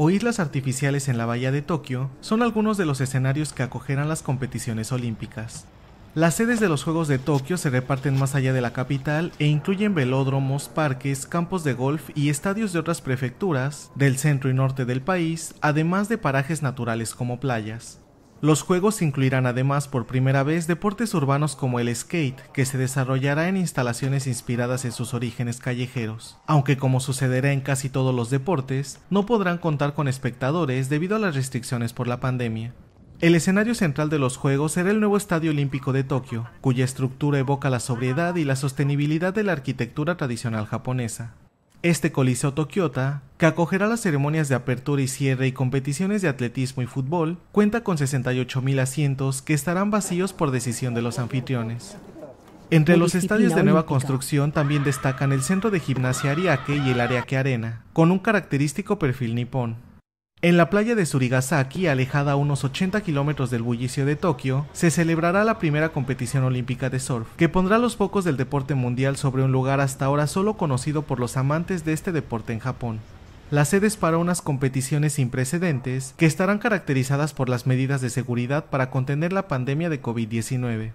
o islas artificiales en la bahía de Tokio son algunos de los escenarios que acogerán las competiciones olímpicas. Las sedes de los Juegos de Tokio se reparten más allá de la capital e incluyen velódromos, parques, campos de golf y estadios de otras prefecturas del centro y norte del país, además de parajes naturales como playas. Los juegos incluirán además por primera vez deportes urbanos como el skate, que se desarrollará en instalaciones inspiradas en sus orígenes callejeros. Aunque como sucederá en casi todos los deportes, no podrán contar con espectadores debido a las restricciones por la pandemia. El escenario central de los Juegos será el nuevo Estadio Olímpico de Tokio, cuya estructura evoca la sobriedad y la sostenibilidad de la arquitectura tradicional japonesa. Este Coliseo Tokiota, que acogerá las ceremonias de apertura y cierre y competiciones de atletismo y fútbol, cuenta con 68.000 asientos que estarán vacíos por decisión de los anfitriones. Entre los estadios de nueva construcción también destacan el Centro de Gimnasia Ariake y el Ariake Arena, con un característico perfil nipón. En la playa de Surigasaki, alejada a unos 80 kilómetros del bullicio de Tokio, se celebrará la primera competición olímpica de surf, que pondrá los focos del deporte mundial sobre un lugar hasta ahora solo conocido por los amantes de este deporte en Japón. La sede es para unas competiciones sin precedentes que estarán caracterizadas por las medidas de seguridad para contener la pandemia de COVID-19.